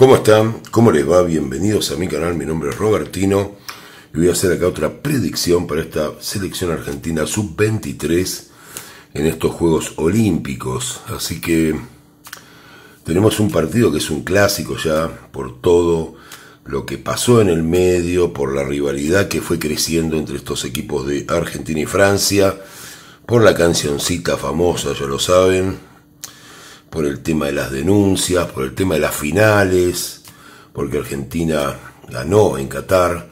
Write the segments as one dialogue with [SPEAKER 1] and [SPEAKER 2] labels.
[SPEAKER 1] ¿Cómo están? ¿Cómo les va? Bienvenidos a mi canal, mi nombre es Robertino y voy a hacer acá otra predicción para esta selección argentina sub-23 en estos Juegos Olímpicos. Así que tenemos un partido que es un clásico ya por todo lo que pasó en el medio, por la rivalidad que fue creciendo entre estos equipos de Argentina y Francia, por la cancioncita famosa, ya lo saben, por el tema de las denuncias, por el tema de las finales, porque Argentina ganó en Qatar.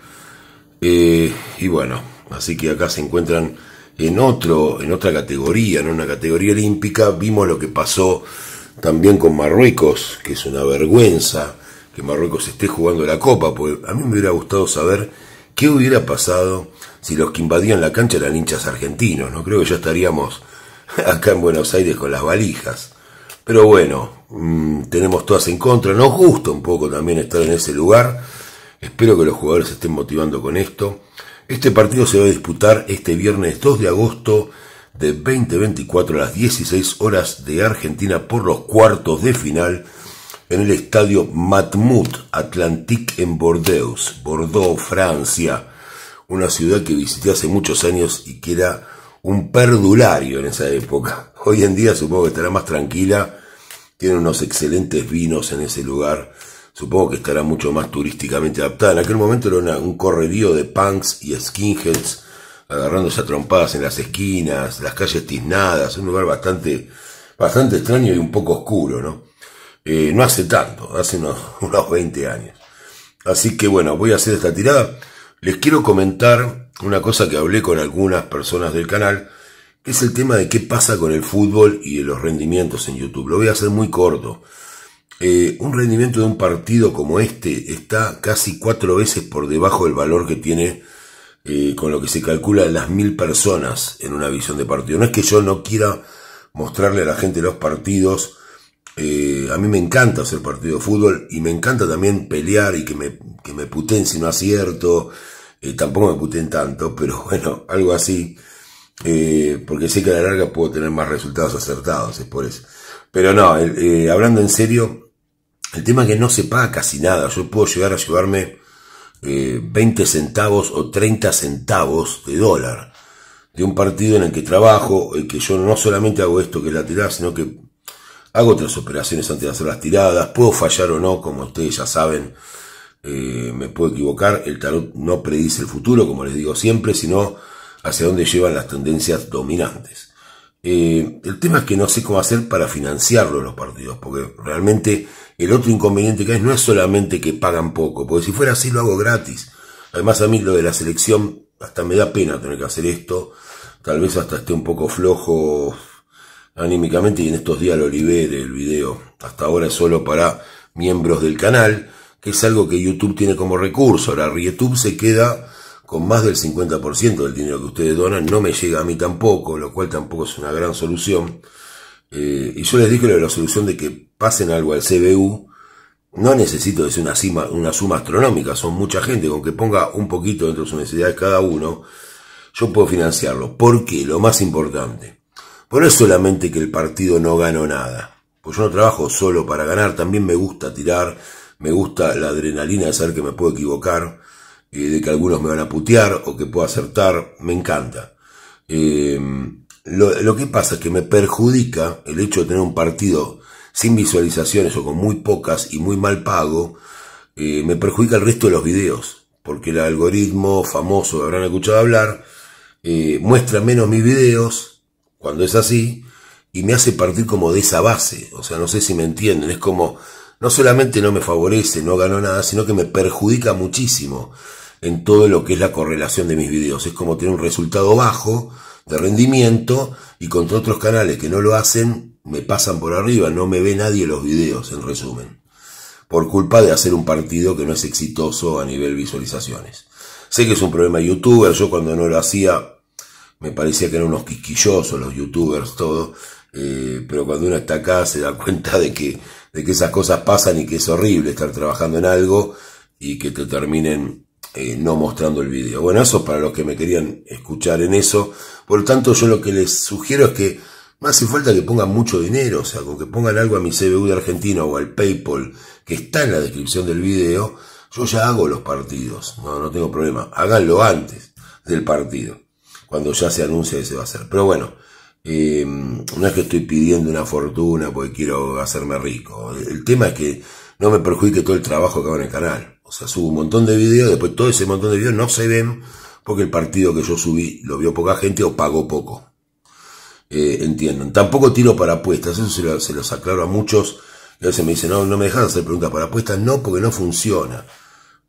[SPEAKER 1] Eh, y bueno, así que acá se encuentran en, otro, en otra categoría, en una categoría olímpica. Vimos lo que pasó también con Marruecos, que es una vergüenza que Marruecos esté jugando la copa, porque a mí me hubiera gustado saber qué hubiera pasado si los que invadían la cancha eran hinchas argentinos, ¿no? Creo que ya estaríamos acá en Buenos Aires con las valijas. Pero bueno, mm, tenemos todas en contra. Nos gusta un poco también estar en ese lugar. Espero que los jugadores se estén motivando con esto. Este partido se va a disputar este viernes 2 de agosto de 2024 a las 16 horas de Argentina por los cuartos de final en el estadio Matmut Atlantique en Bordeaux, Bordeaux, Francia, una ciudad que visité hace muchos años y que era un perdulario en esa época. Hoy en día supongo que estará más tranquila tiene unos excelentes vinos en ese lugar. Supongo que estará mucho más turísticamente adaptada. En aquel momento era un corredío de punks y skinheads agarrándose a trompadas en las esquinas, las calles tiznadas, un lugar bastante, bastante extraño y un poco oscuro, ¿no? Eh, no hace tanto, hace unos, unos 20 años. Así que bueno, voy a hacer esta tirada. Les quiero comentar una cosa que hablé con algunas personas del canal es el tema de qué pasa con el fútbol y los rendimientos en YouTube. Lo voy a hacer muy corto. Eh, un rendimiento de un partido como este está casi cuatro veces por debajo del valor que tiene eh, con lo que se calcula las mil personas en una visión de partido. No es que yo no quiera mostrarle a la gente los partidos. Eh, a mí me encanta hacer partido de fútbol y me encanta también pelear y que me, que me puten si no acierto. tampoco me puten tanto, pero bueno, algo así. Eh, porque sé que a la larga puedo tener más resultados acertados, es por eso. Pero no, eh, hablando en serio, el tema es que no se paga casi nada. Yo puedo llegar a llevarme eh, 20 centavos o 30 centavos de dólar de un partido en el que trabajo, que yo no solamente hago esto que es la tirada, sino que hago otras operaciones antes de hacer las tiradas, puedo fallar o no, como ustedes ya saben, eh, me puedo equivocar, el tarot no predice el futuro, como les digo siempre, sino hacia dónde llevan las tendencias dominantes. Eh, el tema es que no sé cómo hacer para financiarlo los partidos, porque realmente el otro inconveniente que hay no es solamente que pagan poco, porque si fuera así lo hago gratis. Además a mí lo de la selección, hasta me da pena tener que hacer esto, tal vez hasta esté un poco flojo anímicamente y en estos días lo libere el video. Hasta ahora es solo para miembros del canal, que es algo que YouTube tiene como recurso. La YouTube se queda con más del 50% del dinero que ustedes donan, no me llega a mí tampoco, lo cual tampoco es una gran solución. Eh, y yo les dije la solución de que pasen algo al CBU, no necesito decir una, una suma astronómica, son mucha gente, con que ponga un poquito dentro de sus necesidades cada uno, yo puedo financiarlo. ¿Por qué? Lo más importante. Por eso solamente que el partido no gano nada. Pues yo no trabajo solo para ganar, también me gusta tirar, me gusta la adrenalina de saber que me puedo equivocar de que algunos me van a putear o que puedo acertar, me encanta. Eh, lo, que pasa es que me perjudica el hecho de tener un partido sin visualizaciones o con muy pocas y muy mal pago, eh, me perjudica el resto de los videos, porque el algoritmo famoso habrán escuchado hablar eh, muestra menos mis videos cuando es así y me hace partir como de esa base, o sea, no sé si me entienden, es como no solamente no me favorece, no gano nada, sino que me perjudica muchísimo en todo lo que es la correlación de mis videos. Es como tener un resultado bajo de rendimiento y contra otros canales que no lo hacen, me pasan por arriba, no me ve nadie los videos, en resumen. Por culpa de hacer un partido que no es exitoso a nivel visualizaciones. Sé que es un problema de youtubers, yo cuando no lo hacía me parecía que eran unos quisquillosos los youtubers, todo, eh, pero cuando uno está acá se da cuenta de que, de que esas cosas pasan y que es horrible estar trabajando en algo y que te terminen eh, no mostrando el video. Bueno, eso para los que me querían escuchar en eso. Por lo tanto, yo lo que les sugiero es que más hace falta que pongan mucho dinero, o sea, con que pongan algo a mi CBU de Argentina o al PayPal que está en la descripción del video, yo ya hago los partidos, no, no tengo problema. Háganlo antes del partido, cuando ya se anuncia que se va a hacer. Pero bueno, eh, no es que estoy pidiendo una fortuna porque quiero hacerme rico. El tema es que no me perjudique todo el trabajo que hago en el canal. O sea, subo un montón de videos, después todo ese montón de videos no se ven porque el partido que yo subí lo vio poca gente o pagó poco. Eh, Tampoco tiro para apuestas, eso se, los aclaro a muchos. Y a veces me dicen, no, no me dejan hacer preguntas para apuestas. No, porque no funciona.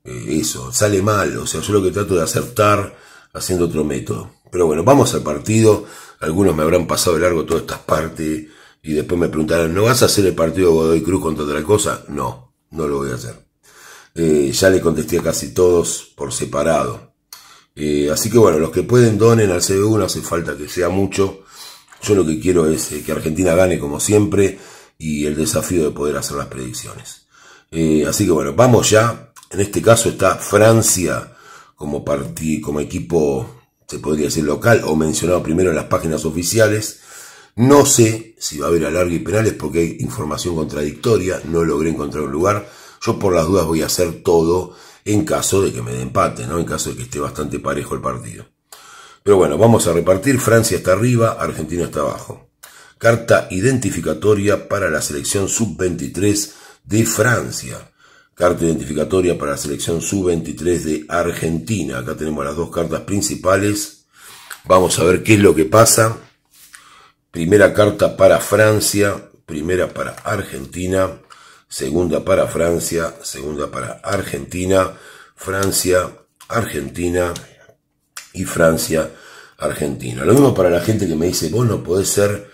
[SPEAKER 1] Eh, eso, sale mal. O sea, yo lo que trato de acertar haciendo otro método. Pero bueno, vamos al partido. Algunos me habrán pasado de largo todas estas partes y después me preguntarán, ¿no vas a hacer el partido Godoy Cruz contra otra cosa? No, no lo voy a hacer. Eh, ya le contesté a casi todos por separado. Eh, así que bueno, los que pueden donen al CBU, no hace falta que sea mucho. Yo lo que quiero es eh, que Argentina gane como siempre y el desafío de poder hacer las predicciones. así que bueno, vamos ya. En este caso está Francia como, como equipo, se podría decir local, o mencionado primero en las páginas oficiales. No sé si va a haber alargue y penales porque hay información contradictoria, no logré encontrar un lugar. Yo por las dudas voy a hacer todo en caso de que me den empate, ¿no? En caso de que esté bastante parejo el partido. Pero bueno, vamos a repartir. Francia está arriba, Argentina está abajo. Carta identificatoria para la selección sub-23 de Francia. Carta identificatoria para la selección sub-23 de Argentina. Acá tenemos las dos cartas principales. Vamos a ver qué es lo que pasa. Primera carta para Francia, primera para Argentina segunda para Francia, segunda para Argentina, Francia, Argentina y Francia, Argentina. Lo mismo para la gente que me dice, vos no podés ser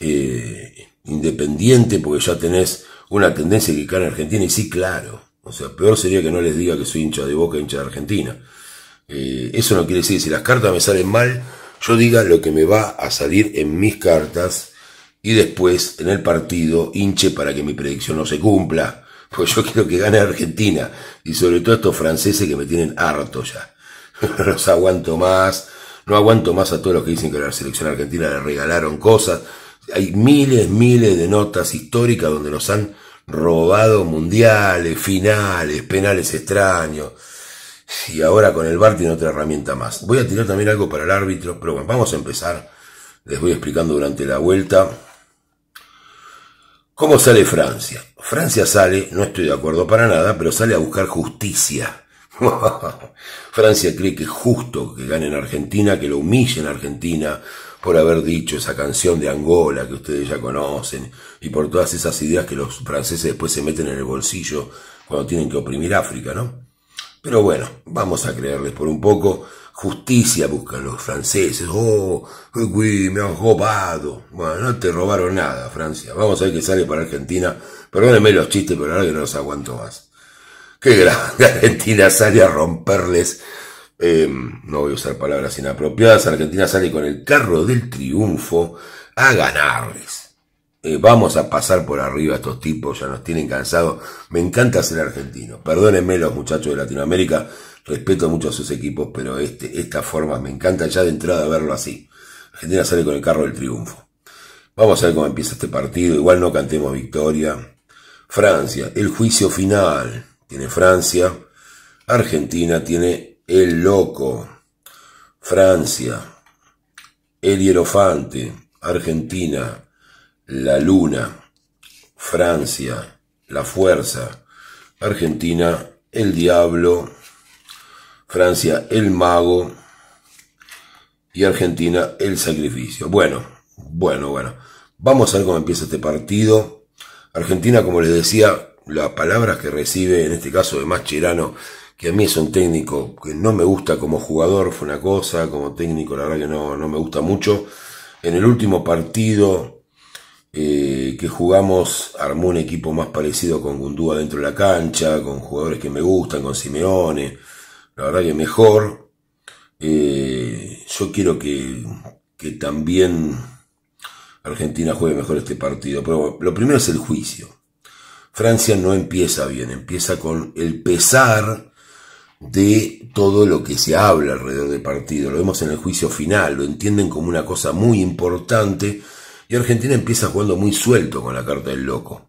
[SPEAKER 1] eh, independiente porque ya tenés una tendencia que cae en Argentina. Y sí, claro. O sea, peor sería que no les diga que soy hincha de boca, hincha de Argentina. Eh, eso no quiere decir, si las cartas me salen mal, yo diga lo que me va a salir en mis cartas y después en el partido hinche para que mi predicción no se cumpla, pues yo quiero que gane Argentina y sobre todo estos franceses que me tienen harto ya. No los aguanto más, no aguanto más a todos los que dicen que a la selección argentina le regalaron cosas. Hay miles, miles de notas históricas donde nos han robado mundiales, finales, penales extraños. Y ahora con el VAR tiene otra herramienta más. Voy a tirar también algo para el árbitro, pero bueno, vamos a empezar. Les voy explicando durante la vuelta. ¿Cómo sale Francia? Francia sale, no estoy de acuerdo para nada, pero sale a buscar justicia. Francia cree que es justo que en Argentina, que lo humille en Argentina por haber dicho esa canción de Angola que ustedes ya conocen y por todas esas ideas que los franceses después se meten en el bolsillo cuando tienen que oprimir África, ¿no? Pero bueno, vamos a creerles por un poco. Justicia buscan los franceses. Oh, uy, eh, me han robado. Bueno, no te robaron nada, Francia. Vamos a ver qué sale para Argentina. Perdónenme los chistes, pero ahora que no los aguanto más. Qué grande. Argentina sale a romperles. Em, no voy a usar palabras inapropiadas. Argentina sale con el carro del triunfo a ganarles. Eh, vamos a pasar por arriba a estos tipos, ya nos tienen cansados. Me encanta ser argentino. Perdónenme los muchachos de Latinoamérica, respeto mucho a sus equipos, pero este, esta forma me encanta ya de entrada verlo así. Argentina sale con el carro del triunfo. Vamos a ver cómo empieza este partido, igual no cantemos victoria. Francia, el juicio final. Tiene Francia. Argentina tiene el loco. Francia, el hierofante. Argentina, la luna. Francia, la fuerza. Argentina, el diablo. Francia el mago y Argentina el sacrificio. Bueno, bueno, bueno. Vamos a ver cómo empieza este partido. Argentina, como les decía, las palabras que recibe, en este caso de Mascherano, que a mí es un técnico que no me gusta como jugador, fue una cosa, como técnico la verdad que no, no me gusta mucho. En el último partido eh, que jugamos, armó un equipo más parecido con Gundúa dentro de la cancha, con jugadores que me gustan, con Simeone, la verdad que mejor. Eh, yo quiero que, que también Argentina juegue mejor este partido, pero lo primero es el juicio. Francia no empieza bien, empieza con el pesar de todo lo que se habla alrededor del partido. Lo vemos en el juicio final, lo entienden como una cosa muy importante y Argentina empieza jugando muy suelto con la carta del loco.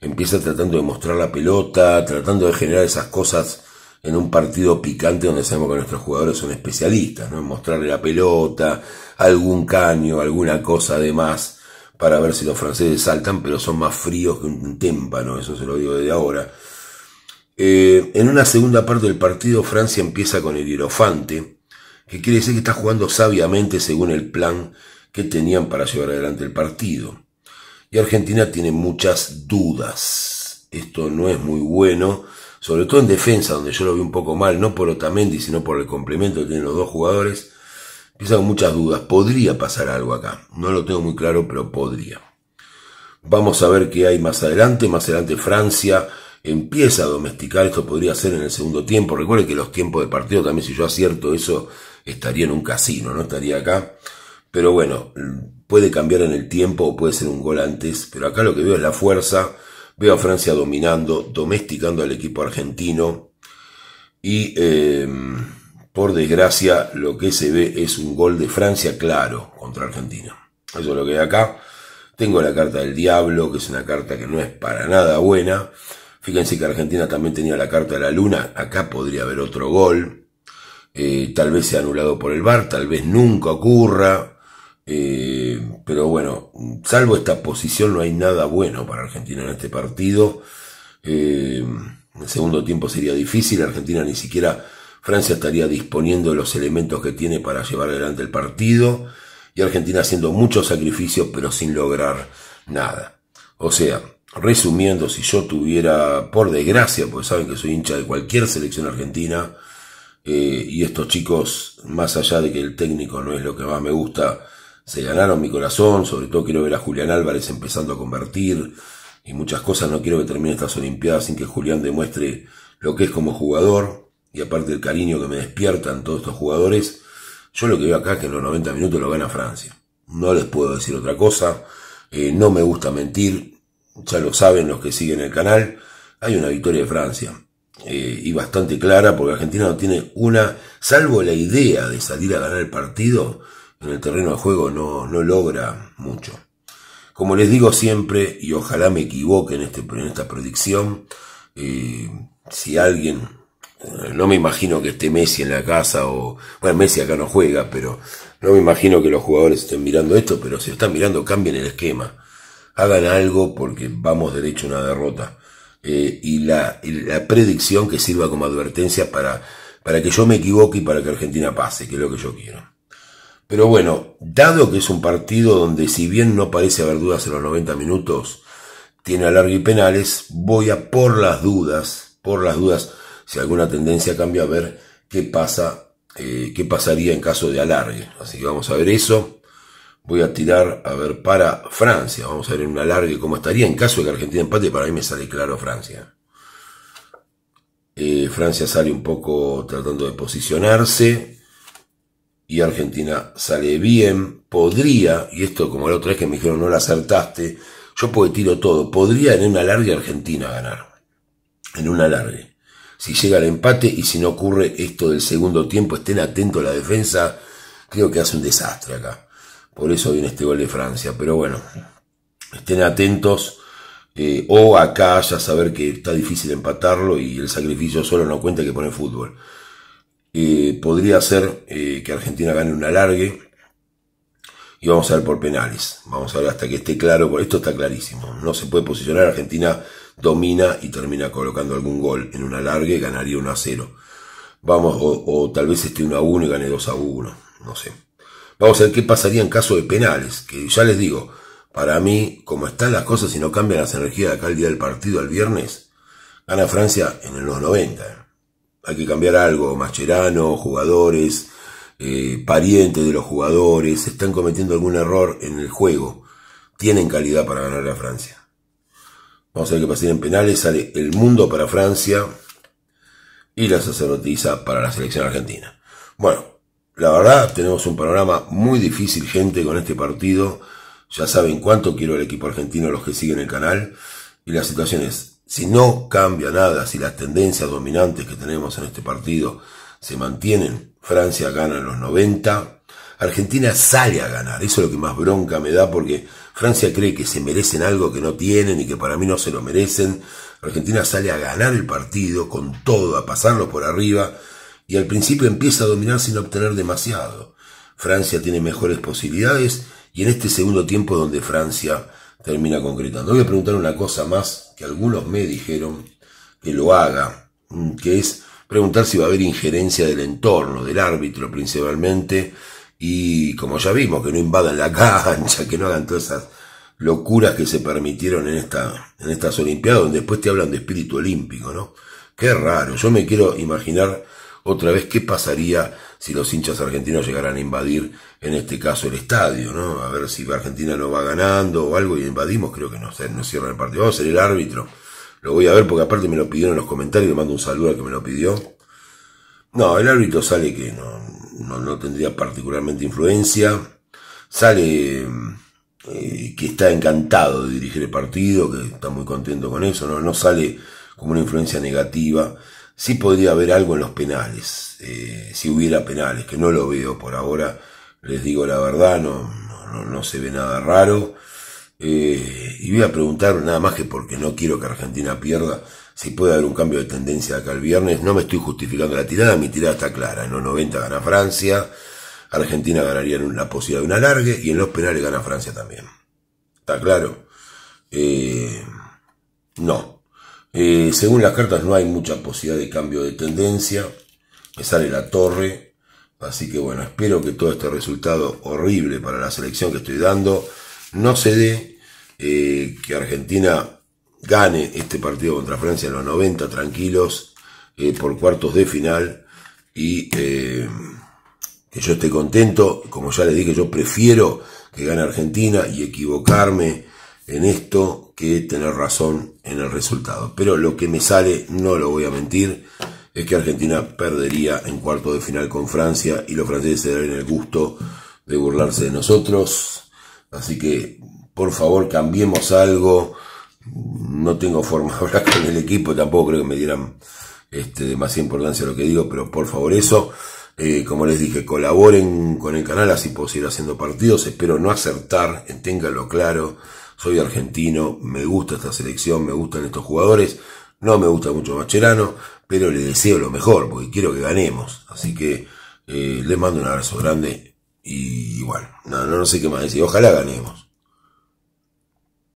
[SPEAKER 1] Empieza tratando de mostrar la pelota, tratando de generar esas cosas en un partido picante donde sabemos que nuestros jugadores son especialistas, ¿no? En mostrarle la pelota, algún caño, alguna cosa de más para ver si los franceses saltan, pero son más fríos que un témpano, eso se lo digo desde ahora. Eh, en una segunda parte del partido, Francia empieza con el hierofante, que quiere decir que está jugando sabiamente según el plan que tenían para llevar adelante el partido. Y Argentina tiene muchas dudas esto no es muy bueno, sobre todo en defensa, donde yo lo vi un poco mal, no por Otamendi, sino por el complemento que tienen los dos jugadores. Empieza con muchas dudas. Podría pasar algo acá. No lo tengo muy claro, pero podría. Vamos a ver qué hay más adelante. Más adelante Francia empieza a domesticar. Esto podría ser en el segundo tiempo. Recuerden que los tiempos de partido también, si yo acierto eso, estaría en un casino, no estaría acá. Pero bueno, puede cambiar en el tiempo o puede ser un gol antes. Pero acá lo que veo es la fuerza Veo a Francia dominando, domesticando al equipo argentino. Y eh, por desgracia, lo que se ve es un gol de Francia claro contra Argentina. Eso es lo que hay acá. Tengo la carta del diablo, que es una carta que no es para nada buena. Fíjense que Argentina también tenía la carta de la luna. Acá podría haber otro gol. Eh, tal vez sea anulado por el VAR, tal vez nunca ocurra. Eh, pero bueno, salvo esta posición no hay nada bueno para Argentina en este partido. En eh, el segundo tiempo sería difícil, Argentina ni siquiera, Francia estaría disponiendo de los elementos que tiene para llevar adelante el partido y Argentina haciendo muchos sacrificios pero sin lograr nada. O sea, resumiendo, si yo tuviera, por desgracia, porque saben que soy hincha de cualquier selección argentina, eh, y estos chicos, más allá de que el técnico no es lo que más me gusta, se ganaron mi corazón, sobre todo quiero ver a Julián Álvarez empezando a convertir y muchas cosas, no quiero que termine estas Olimpiadas sin que Julián demuestre lo que es como jugador y aparte el cariño que me despiertan todos estos jugadores, yo lo que veo acá es que en los 90 minutos lo gana Francia. No les puedo decir otra cosa, eh, no me gusta mentir, ya lo saben los que siguen el canal, hay una victoria de Francia. Eh, y bastante clara, porque Argentina no tiene una, salvo la idea de salir a ganar el partido, en el terreno de juego no, no logra mucho. Como les digo siempre, y ojalá me equivoque en, este, en esta predicción, eh, si alguien, eh, no me imagino que esté Messi en la casa o, bueno, Messi acá no juega, pero no me imagino que los jugadores estén mirando esto, pero si lo están mirando, cambien el esquema, hagan algo porque vamos derecho a una derrota. Eh, y, la, la predicción que sirva como advertencia para, para que yo me equivoque y para que Argentina pase, que es lo que yo quiero. Pero bueno, dado que es un partido donde si bien no parece haber dudas en los 90 minutos, tiene alargue y penales, voy a por las dudas, por las dudas, si alguna tendencia cambia, a ver qué pasa, eh, qué pasaría en caso de alargue. Así que vamos a ver eso. Voy a tirar, a ver, para Francia. Vamos a ver en un alargue cómo estaría. En caso de que Argentina empate, para mí me sale claro Francia. Eh, Francia sale un poco tratando de posicionarse y Argentina sale bien, podría, y esto como la otra vez que me dijeron no la acertaste, yo puedo tiro todo, podría en una larga Argentina ganar, en una larga. Si llega el empate y si no ocurre esto del segundo tiempo, estén atentos a la defensa, creo que hace un desastre acá. Por eso viene este gol de Francia, pero bueno, estén atentos. Eh, o acá ya saber que está difícil empatarlo y el sacrificio solo no cuenta que pone fútbol eh, podría ser eh, que Argentina gane un alargue. Y vamos a ver por penales. Vamos a ver hasta que esté claro. Por esto está clarísimo. No se puede posicionar. Argentina domina y termina colocando algún gol en un alargue. Ganaría 1 a 0. Vamos, o, tal vez esté 1 a 1 y gane 2 a 1. No sé. Vamos a ver qué pasaría en caso de penales. Que ya les digo, para mí, como están las cosas y si no cambian las energías de acá el día del partido, el viernes, gana Francia en los 90 hay que cambiar algo, Mascherano, jugadores, eh, parientes de los jugadores, están cometiendo algún error en el juego, tienen calidad para ganar a Francia. Vamos a ver qué pasa en penales, sale el mundo para Francia y la sacerdotisa para la selección argentina. Bueno, la verdad tenemos un panorama muy difícil gente con este partido, ya saben cuánto quiero el equipo argentino los que siguen el canal y la situación es si no cambia nada, si las tendencias dominantes que tenemos en este partido se mantienen, Francia gana en los 90, Argentina sale a ganar, eso es lo que más bronca me da porque Francia cree que se merecen algo que no tienen y que para mí no se lo merecen, Argentina sale a ganar el partido con todo, a pasarlo por arriba y al principio empieza a dominar sin obtener demasiado. Francia tiene mejores posibilidades y en este segundo tiempo donde Francia termina concretando. Voy a preguntar una cosa más que algunos me dijeron que lo haga, mm, que es preguntar si va a haber injerencia del entorno, del árbitro principalmente, y como ya vimos, que no invadan la cancha, que no hagan todas esas locuras que se permitieron en, esta, en estas Olimpiadas, donde después te hablan de espíritu olímpico, ¿no? Qué raro, yo me quiero imaginar otra vez qué pasaría si los hinchas argentinos llegaran a invadir, en este caso, el estadio, ¿no? A ver si Argentina no va ganando o algo y invadimos, creo que no, no cierran el partido. Vamos a ser el árbitro. Lo voy a ver porque aparte me lo pidieron en los comentarios, le mando un saludo al que me lo pidió. No, el árbitro sale que no, tendría particularmente influencia. Sale eh, que está encantado de dirigir el partido, que está muy contento con eso, no, no sale como una influencia negativa si podría haber algo en los penales, eh, si hubiera penales, que no lo veo por ahora, les digo la verdad, no, no, no se ve nada raro. Eh, y voy a preguntar nada más que porque no quiero que Argentina pierda, si puede haber un cambio de tendencia acá el viernes. No me estoy justificando la tirada, mi tirada está clara. En los 90 gana Francia, Argentina ganaría la posibilidad de un alargue y en los penales gana Francia también. ¿Está claro? Eh, no, eh, según las cartas no hay mucha posibilidad de cambio de tendencia. Me sale la torre. Así que bueno, espero que todo este resultado horrible para la selección que estoy dando no se dé. Eh, que Argentina gane este partido contra Francia en los 90 tranquilos eh, por cuartos de final. Y que yo esté contento. Como ya les dije, yo prefiero que gane Argentina y equivocarme en esto que tener razón en el resultado. Pero lo que me sale, no lo voy a mentir, es que Argentina perdería en cuarto de final con Francia y los franceses se darían el gusto de burlarse de nosotros. Así que, por favor, cambiemos algo. No tengo forma de hablar con el equipo, tampoco creo que me dieran este, demasiada importancia a lo que digo, pero por favor eso. Eh, como les dije, colaboren con el canal, así puedo seguir haciendo partidos. Espero no acertar, ténganlo claro soy argentino, me gusta esta selección, me gustan estos jugadores, no me gusta mucho Macherano, pero le deseo lo mejor, porque quiero que ganemos. Así que eh, les mando un abrazo grande y, bueno, no sé qué más decir, ojalá ganemos.